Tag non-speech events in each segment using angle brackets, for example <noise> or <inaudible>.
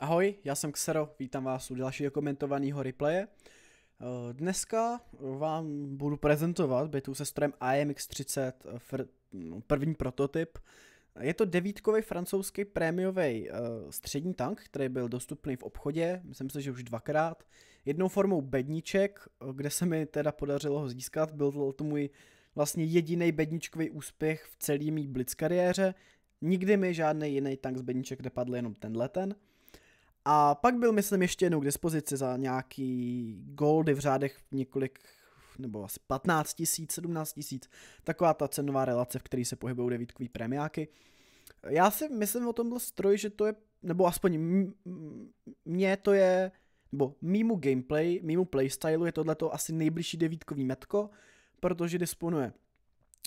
Ahoj, já jsem Xero, vítám vás u dalšího komentovaného replaye. Eh, dneska vám budu prezentovat bytu se strojem AMX30 eh, no, první prototyp. Je to devítkový francouzský prémiový eh, střední tank, který byl dostupný v obchodě, myslím si, že už dvakrát. Jednou formou bedníček, kde se mi teda podařilo ho získat, byl to můj vlastně jediný bedničkový úspěch v celé mý blitz kariéře. Nikdy mi žádný jiný tank z bedniček nepadl, jenom tenhle ten. Leten. A pak byl, myslím, ještě jednou k dispozici za nějaký goldy v řádech několik nebo asi 15 tisíc, 17 tisíc, taková ta cenová relace, v které se pohybují devítkový premiáky. Já si myslím o tomhle stroj, že to je, nebo aspoň mně to je, nebo mýmu gameplay, mýmu playstylu je tohleto asi nejbližší devítkový metko, protože disponuje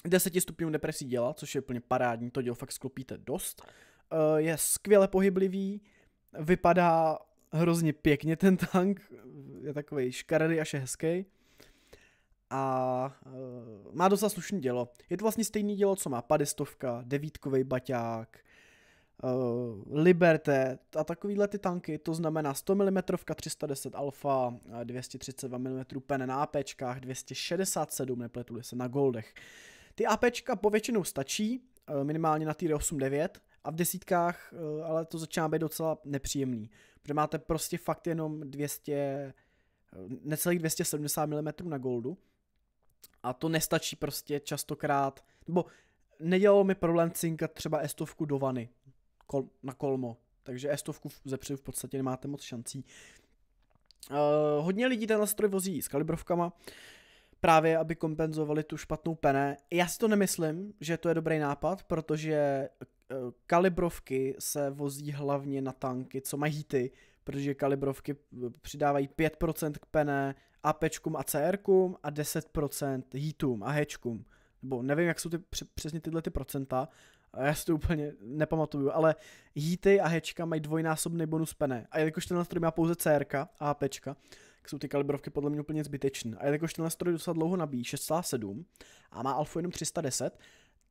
10 stupňů depresí děla, což je úplně parádní, to dělo fakt sklopíte dost. Eh, je skvěle pohyblivý, vypadá hrozně pěkně ten tank, je takový škaredý až je hezký. A e, má dost slušné dělo. Je to vlastně stejný dělo, co má padestovka, devítkový baťák, e, Liberté a takovýhle ty tanky, to znamená 100 mm 310 alfa, 232 mm pen na APčkách, 267, nepletuli se, na goldech. Ty APčka povětšinou stačí, eh, minimálně na týry 8-9, a v desítkách eh, ale to začíná být docela nepříjemný, protože máte prostě fakt jenom 200, eh, necelých 270 mm na goldu a to nestačí prostě častokrát, nebo nedělalo mi problém cinkat třeba estovku do vany kol, na kolmo, takže estovku zepředu v podstatě nemáte moc šancí. Uh, hodně lidí tenhle stroj vozí s kalibrovkama, právě aby kompenzovali tu špatnou pené. Já si to nemyslím, že to je dobrý nápad, protože Eh, kalibrovky se vozí hlavně na tanky, co mají ty, protože kalibrovky eh, přidávají 5% k pené APčkům a CRkům a 10% hitům a hečkům. Nebo nevím, jak jsou ty, přesně tyhle ty procenta, já si to úplně nepamatuju, ale hity a hečka mají dvojnásobný bonus pené. A jelikož ten nástroj má pouze CR a AP, tak jsou ty kalibrovky podle mě úplně zbytečné. A jelikož ten nástroj docela dlouho nabíjí, 6,7 a má alfu jenom 310,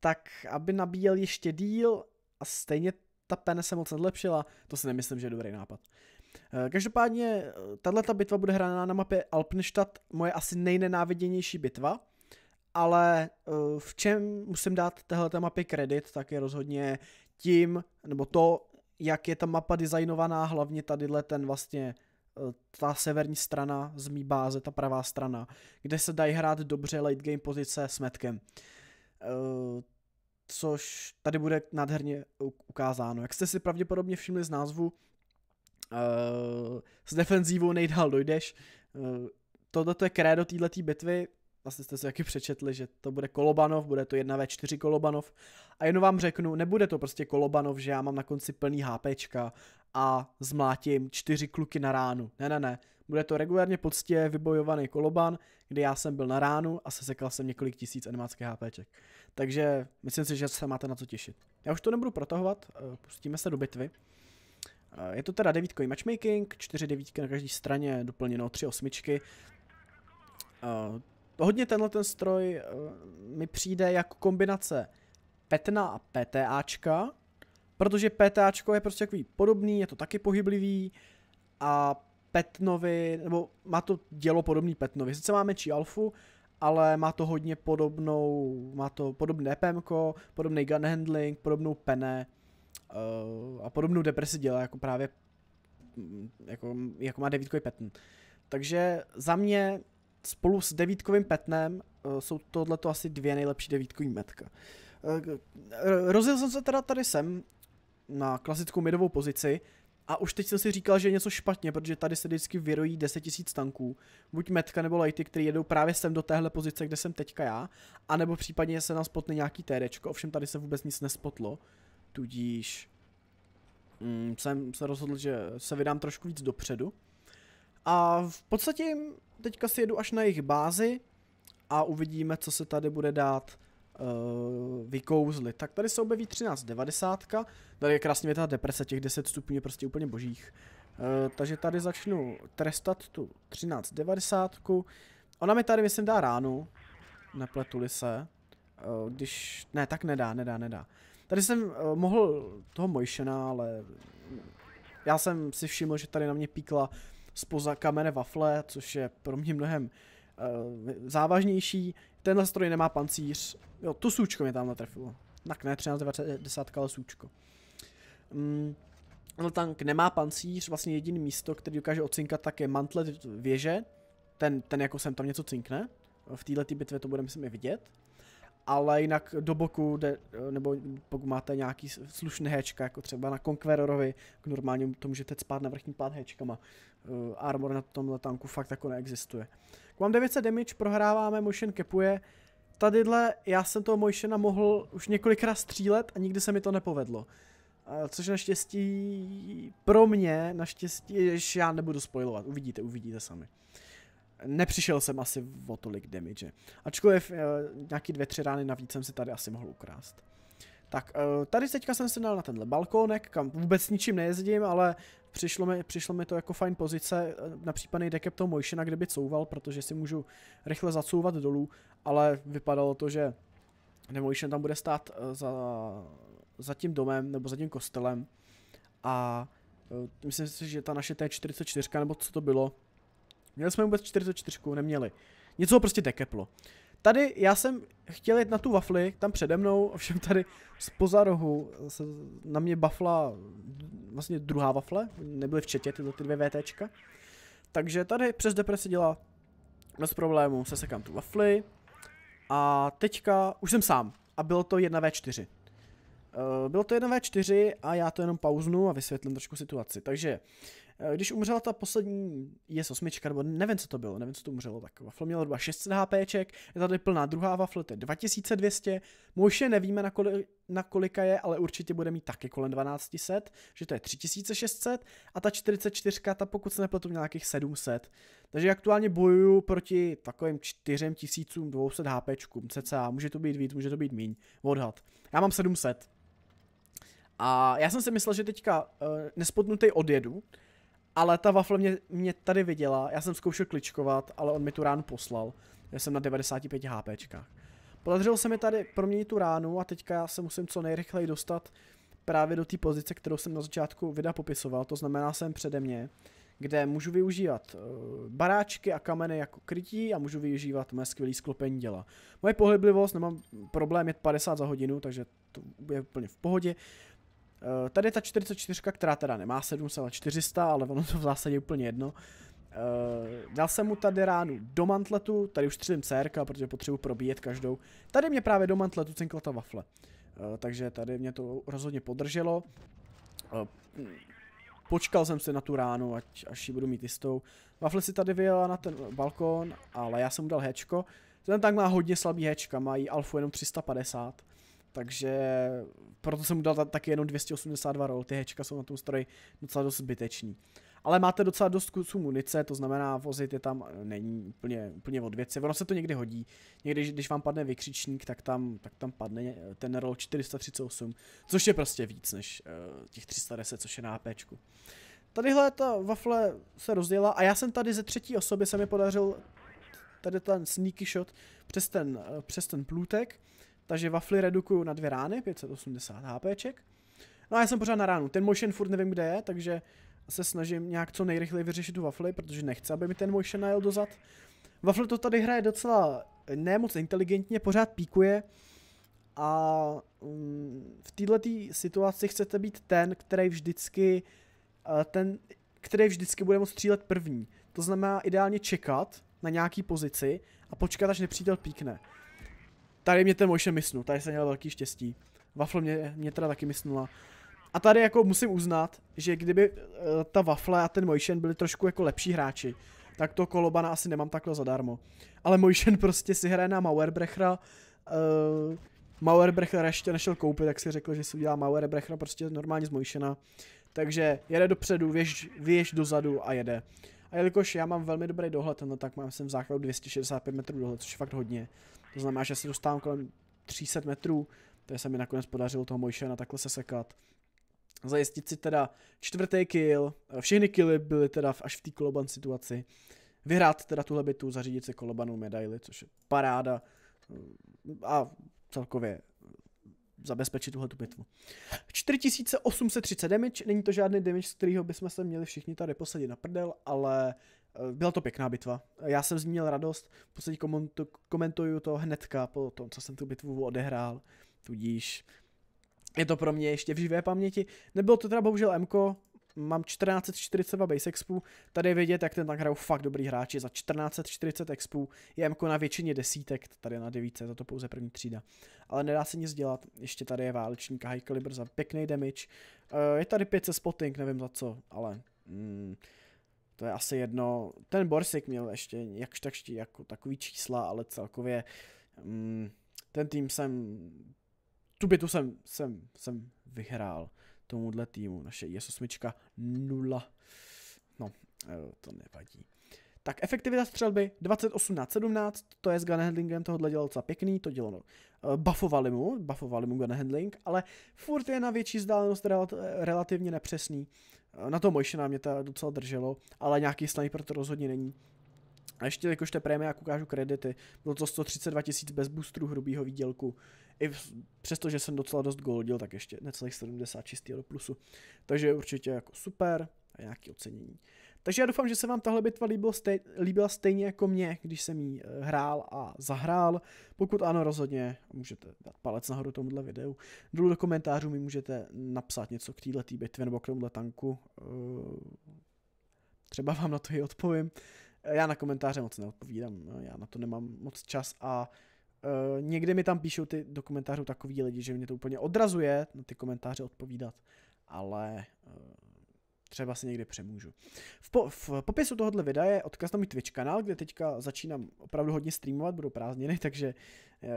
tak aby nabíjel ještě díl a stejně ta pene se moc nezlepšila, to si nemyslím, že je dobrý nápad. Eh, každopádně, eh, tato bitva bude hraná na mapě Alpenstadt, moje asi nejnenáviděnější bitva, ale eh, v čem musím dát téhle mapě kredit, tak je rozhodně tím, nebo to, jak je ta mapa designovaná, hlavně tady ten vlastně ta severní strana z mý báze, ta pravá strana, kde se dají hrát dobře late game pozice s metkem. Uh, Eh, což tady bude nádherně ukázáno. Jak jste si pravděpodobně všimli z názvu, eh, s defenzívou nejdál dojdeš. Eh, tohle je krédo této bitvy, vlastně jste si taky přečetli, že to bude Kolobanov, bude to 1v4 Kolobanov a jenom vám řeknu, nebude to prostě Kolobanov, že já mám na konci plný HPčka a zmlátím čtyři kluky na ránu. Ne, ne, ne. Bude to regulárně poctě vybojovaný koloban, kde já jsem byl na ránu a sesekal jsem několik tisíc animáckých HPček. Takže myslím si, že se máte na co těšit. Já už to nebudu protahovat, eh, pustíme se do bitvy. Eh, je to teda devítkový matchmaking, čtyři devítky na každé straně, doplněno tři osmičky. Eh, hodně tenhle ten stroj mi přijde jako kombinace Petna a PTAčka, protože PTAčko je prostě takový podobný, je to taky pohyblivý a Petnovi, nebo má to dělo podobný Petnovi. Sice máme či Alfu, ale má to hodně podobnou, má to podobné PMK, podobný gun handling, podobnou pene uh, a podobnou depresi dělá jako právě mm, jako, jako má devítkový petn. Takže za mě spolu s devítkovým petnem uh, jsou tohleto asi dvě nejlepší devítkový metka. Uh, rozjel jsem se teda tady sem na klasickou midovou pozici, a už teď jsem si říkal, že je něco špatně, protože tady se vždycky vyrojí 10 000 tanků. Buď metka nebo lighty, které jedou právě sem do téhle pozice, kde jsem teďka já, anebo případně se nám spotne nějaký TD, ovšem tady se vůbec nic nespotlo. Tudíž mm, jsem se rozhodl, že se vydám trošku víc dopředu. A v podstatě teďka si jedu až na jejich bázi a uvidíme, co se tady bude dát uh, Tak tady se objeví 1390, tady je krásně ta deprese, těch 10 stupňů je prostě úplně božích. Uh, takže tady začnu trestat tu 1390. Ona mi tady myslím dá ránu, nepletuli se. Uh, když, ne, tak nedá, nedá, nedá. Tady jsem uh, mohl toho Mojšena, ale já jsem si všiml, že tady na mě píkla spoza kamene wafle, což je pro mě mnohem uh, závažnější. Tenhle stroj nemá pancíř. Jo, tu sůčko mě tam natrefilo. Tak ne, 13, 20, 10, ale sůčko. Mm, tenhle tank nemá pancíř, vlastně jediný místo, který dokáže ocinkat, tak je mantlet věže. Ten, ten jako sem tam něco cinkne. V této bitvě to budeme si vidět ale jinak do boku, jde, nebo pokud máte nějaký slušný hečka, jako třeba na Conquerorovi, k normálně to můžete spát na vrchní plán hečkama. Uh, eh, armor na tomhle tanku fakt jako neexistuje. Mám 900 damage, prohráváme, motion capuje. Tadyhle já jsem toho motiona mohl už několikrát střílet a nikdy se mi to nepovedlo. Uh, což naštěstí pro mě, naštěstí, že já nebudu spoilovat, uvidíte, uvidíte sami nepřišel jsem asi o tolik damage. Ačkoliv eh, nějaký dvě, tři rány navíc jsem si tady asi mohl ukrást. Tak, eh, tady teďka jsem se dal na tenhle balkónek, kam vůbec ničím nejezdím, ale přišlo mi, přišlo mi to jako fajn pozice eh, na případný dekep toho Mojšina, by couval, protože si můžu rychle zacouvat dolů, ale vypadalo to, že Demolition tam bude stát za, za tím domem nebo za tím kostelem a myslím si, že ta naše T44 nebo co to bylo, Měli jsme vůbec 44, neměli. Něco prostě dekeplo. Tady já jsem chtěl jít na tu wafli, tam přede mnou, <laughs> ovšem tady spoza rohu se na mě bafla vlastně druhá wafle, nebyly v četě tyto ty dvě VTčka. Takže tady přes depresi dělá bez problémů, sesekám tu wafli a teďka už jsem sám a bylo to 1v4. Eh, bylo to 1v4 a já to jenom pauznu a vysvětlím trošku situaci. Takže Eh, když umřela ta poslední je 8 nebo nevím, co to bylo, nevím, co to umřelo, tak wafle měla 2600 hp je tady plná druhá wafle, to je 2200, možná nevíme, na, koli, na kolika je, ale určitě bude mít taky kolem 1200, že to je 3600 a ta 44, ta pokud se nepletu, měla nějakých 700. Takže aktuálně bojuju proti takovým 4200 hp cca, může to být víc, může to být míň, odhad. Já mám 700. A já jsem si myslel, že teďka uh, nespotnutý odjedu, ale ta wafle mě, mě tady viděla, já jsem zkoušel kličkovat, ale on mi tu ránu poslal. Já jsem na 95 HP. Podařilo se mi tady proměnit tu ránu a teďka já se musím co nejrychleji dostat právě do té pozice, kterou jsem na začátku videa popisoval, to znamená jsem přede mě, kde můžu využívat eh, baráčky a kameny jako krytí a můžu využívat moje skvělý sklopení děla. Moje pohyblivost, nemám problém, je 50 za hodinu, takže to je úplně v pohodě. Eh, tady je ta 44, která teda nemá 700 a 400, ale ono to v zásadě je úplně jedno. Eh, dal jsem mu tady ránu do mantletu, tady už střílím CR, protože potřebuji probíjet každou. Tady mě právě do mantletu cinkla ta wafle. Eh, takže tady mě to rozhodně podrželo. Počkal jsem si na tu ránu, ať, až ji budu mít jistou. Wafle si tady vyjela na ten balkón, ale já jsem mu dal hečko. Ten tank má hodně slabý hečka, mají alfu jenom 350. Takže proto jsem udělal taky jenom 282 roll, ty hečka jsou na tom stroji docela dost zbytečný. Ale máte docela dost kusů munice, to znamená vozit je tam eh, není úplně, úplně od věci. Ono se to někdy hodí. Někdy, když vám padne vykřičník, tak tam, tak tam padne eh, ten roll 438, což je prostě víc než uh, těch 310, což je na APčku. Tadyhle ta wafle se rozdělila a já jsem tady ze třetí osoby se mi podařil tady ten sneaky shot přes ten, přes ten plůtek takže wafly redukuju na dvě rány, 580 HPček. No a já jsem pořád na ránu, ten motion furt nevím kde je, takže se snažím nějak co nejrychleji vyřešit tu wafly, protože nechci, aby mi ten motion najel dozad. Wafle to tady hraje docela nemoc inteligentně, pořád píkuje a mm, v této situaci chcete být ten, který vždycky eh, ten, který vždycky bude moct střílet první. To znamená ideálně čekat na nějaký pozici a počkat, až nepřítel píkne. Tady mě ten Mojše misnul, tady jsem měl velký štěstí. Wafle mě, mě teda taky misnula. A tady jako musím uznat, že kdyby uh, ta Wafle a ten Mojšen byli trošku jako lepší hráči, tak to kolobana asi nemám takhle zadarmo. Ale Mojšen prostě si hraje na Mauerbrechra, uh, Mauerbrechra ještě nešel koupit, tak si řekl, že si udělá Mauerbrechra prostě normálně z Mojšena. Takže jede dopředu, věž, věž dozadu a jede. A jelikož já mám velmi dobrý dohled, no tak mám jsem v základu 265 metrů dohled, což je fakt hodně. To znamená, že se dostávám kolem 300 metrů, to se mi nakonec podařilo toho Mojšena takhle sesekat. Zajistit si teda čtvrtý kill, eh, všechny killy byly teda až v té koloban situaci. Vyhrát teda tuhle bitu, zařídit si kolobanu medaili, což je paráda. Eh, a celkově zabezpečit tuhle tu bitvu. 4830 damage, není to žádný damage, z kterého bychom se měli všichni tady posadit na prdel, ale eh, byla to pěkná bitva. Já jsem z ní měl radost, v podstatě komentuju to hnedka po tom, co jsem tu bitvu odehrál, tudíž je to pro mě ještě v živé paměti. Nebylo to teda bohužel MK? Mám 1442 base expů, tady je vidět, jak ten tank hrajou fakt dobrý hráči za 1440 expů, je jako na většině desítek, tady na devíce, za to pouze první třída. Ale nedá se nic dělat, ještě tady je válečník a high caliber za pěkný damage. Eh, je tady 500 spotting, nevím za co, ale... Mm, to je asi jedno. Ten Borsik měl ještě jakž takští jako takový čísla, ale celkově mm, ten tým jsem tu bytu jsem, jsem, jsem vyhrál tomuhle týmu. Naše IS-8 nula. No, eh, to nevadí. Tak efektivita střelby 28-17, to je s handlingem tohohle docela pěkný, to dělalo. No. Eh, buffovali mu, buffovali mu handling, ale furt je na větší vzdálenost eh, relativně nepřesný. Na to Mojšina mě to docela drželo, ale nějaký sniper to rozhodně není. A ještě jakož té prémie, jak ukážu kredity, bylo to 132 tisíc bez boostru hrubého výdělku. I přesto, že jsem docela dost goldil, tak ještě necelých 70 čistý do plusu. Takže určitě jako super a nějaké ocenění. Takže já doufám, že se vám tahle bitva líbila, stej, líbila stejně jako mě, když jsem jí eh, hrál a zahrál. Pokud ano, rozhodně můžete dát palec nahoru tomuhle videu. Dolů do komentářů mi můžete napsat něco k této bitvě nebo k tomuhle tanku. Eh, třeba vám na to i odpovím. Já na komentáře moc neodpovídám, no, já na to nemám moc čas a Uh, někdy mi tam píšou ty do komentářů takový lidi, že mě to úplně odrazuje na ty komentáře odpovídat, ale uh, třeba si někdy přemůžu. V, po, v popisu tohohle videa je odkaz na můj Twitch kanál, kde teďka začínám opravdu hodně streamovat, budou prázdniny, <laughs> takže uh,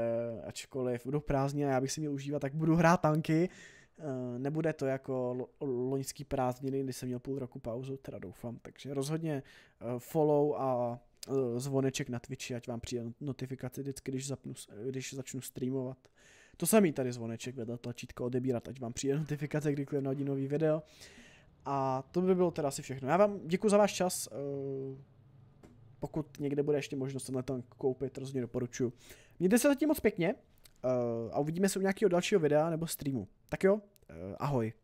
ačkoliv budou prázdniny a já bych si měl užívat, tak budu hrát tanky, uh, Eh, nebude to jako loňský prázdniny, kdy jsem měl půl roku pauzu, teda doufám, takže rozhodně eh, follow a eh, zvoneček na Twitchi, ať vám přijde notifikace vždycky, když, zapnu, když začnu streamovat. To samý tady zvoneček vedle tlačítko odebírat, ať vám přijde notifikace, kdy kliknu na nový video. A to by bylo teda asi všechno. Já vám děkuji za váš čas. Pokud někde bude ještě možnost tenhle tank koupit, rozhodně doporučuji. Mějte se zatím moc pěkně. Eh, a uvidíme se u nějakého dalšího videa nebo streamu. Tak jo, eh, ahoj.